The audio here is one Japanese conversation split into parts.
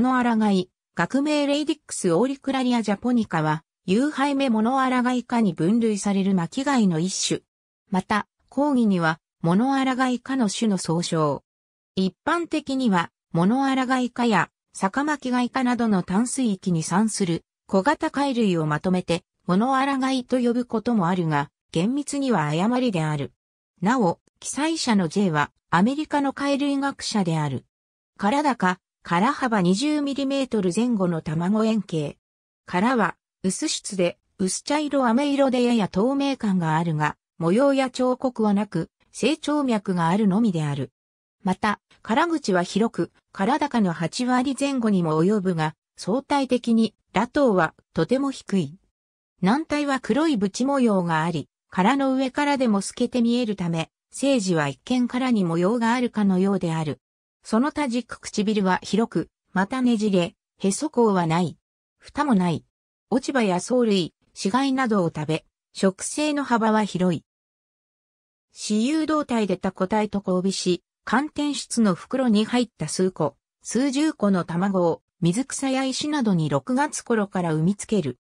物あい、学名レイディックスオーリクラリアジャポニカは、有害目物あい科に分類される巻貝の一種。また、講義には、物あい科の種の総称。一般的には、物あい科や、酒巻貝科などの淡水域に産する小型貝類をまとめて、物あいと呼ぶこともあるが、厳密には誤りである。なお、記載者の J は、アメリカの貝類学者である。体か、殻幅 20mm 前後の卵円形。殻は薄質で薄茶色飴色でやや透明感があるが、模様や彫刻はなく、成長脈があるのみである。また、殻口は広く、殻高の8割前後にも及ぶが、相対的に、ラ頭はとても低い。軟体は黒い縁模様があり、殻の上からでも透けて見えるため、生児は一見殻に模様があるかのようである。その他軸唇は広く、またねじれ、へそ口はない。蓋もない。落ち葉や藻類、死骸などを食べ、食性の幅は広い。私有動体でた個体と交尾し、寒天質の袋に入った数個、数十個の卵を水草や石などに6月頃から産みつける。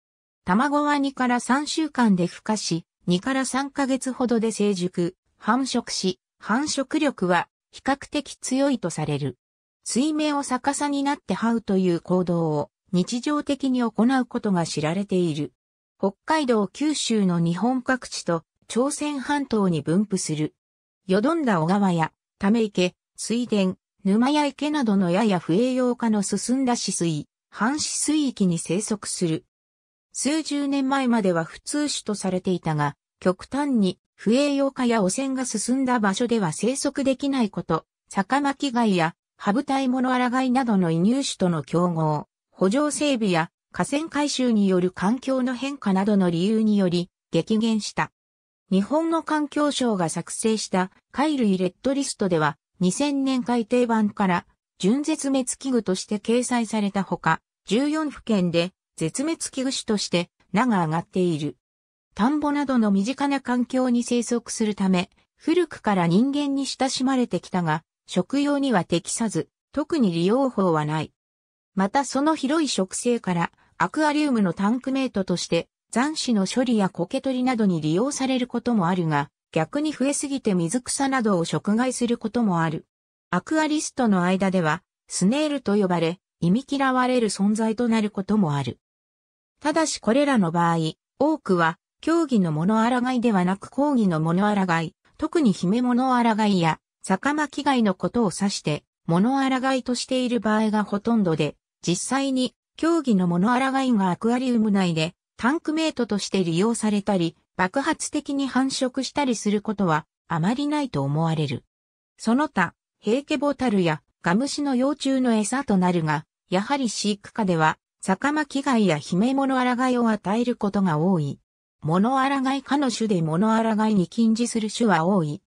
卵は2から3週間で孵化し、2から3ヶ月ほどで成熟、繁殖し、繁殖力は比較的強いとされる。水面を逆さになって這うという行動を日常的に行うことが知られている。北海道九州の日本各地と朝鮮半島に分布する。よどんだ小川や、ため池、水田、沼や池などのやや不栄養化の進んだ止水、半止水域に生息する。数十年前までは普通種とされていたが、極端に不栄養化や汚染が進んだ場所では生息できないこと、酒巻貝やハブタイモノアラガイなどの移入種との競合、補助整備や河川改修による環境の変化などの理由により激減した。日本の環境省が作成した貝類レッドリストでは2000年改定版から純絶滅危惧として掲載されたほか、14府県で絶滅危惧種として名が上がっている。田んぼなどの身近な環境に生息するため、古くから人間に親しまれてきたが、食用には適さず、特に利用法はない。またその広い植生から、アクアリウムのタンクメイトとして、残死の処理や苔取りなどに利用されることもあるが、逆に増えすぎて水草などを食害することもある。アクアリストの間では、スネールと呼ばれ、忌み嫌われる存在となることもある。ただしこれらの場合、多くは競技の物抗いではなく抗議の物抗い、特に姫物抗いや、酒巻貝のことを指して、物抗いとしている場合がほとんどで、実際に、競技の物抗いがアクアリウム内で、タンクメイトとして利用されたり、爆発的に繁殖したりすることは、あまりないと思われる。その他、平家ボタルやガムシの幼虫の餌となるが、やはり飼育下では、酒巻貝や姫物抗いを与えることが多い。物抗い科の種で物抗いに近似する種は多い。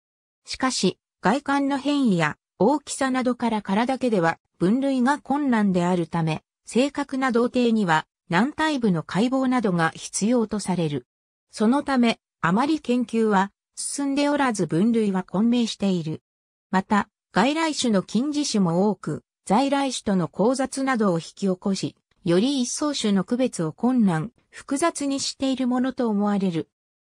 しかし、外観の変異や大きさなどから殻だけでは分類が困難であるため、正確な童定には軟体部の解剖などが必要とされる。そのため、あまり研究は進んでおらず分類は混迷している。また、外来種の近似種も多く、在来種との交雑などを引き起こし、より一層種の区別を困難、複雑にしているものと思われる。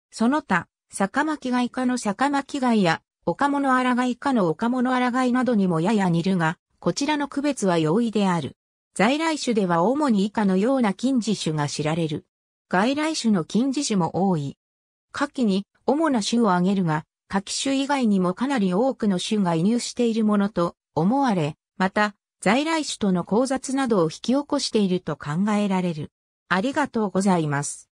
その他、坂巻貝科の坂巻貝や、岡物荒貝科の岡物荒貝などにもやや似るが、こちらの区別は容易である。在来種では主に以下のような近似種が知られる。外来種の近似種も多い。夏季に主な種を挙げるが、夏季種以外にもかなり多くの種が移入しているものと思われ、また、在来種との交雑などを引き起こしていると考えられる。ありがとうございます。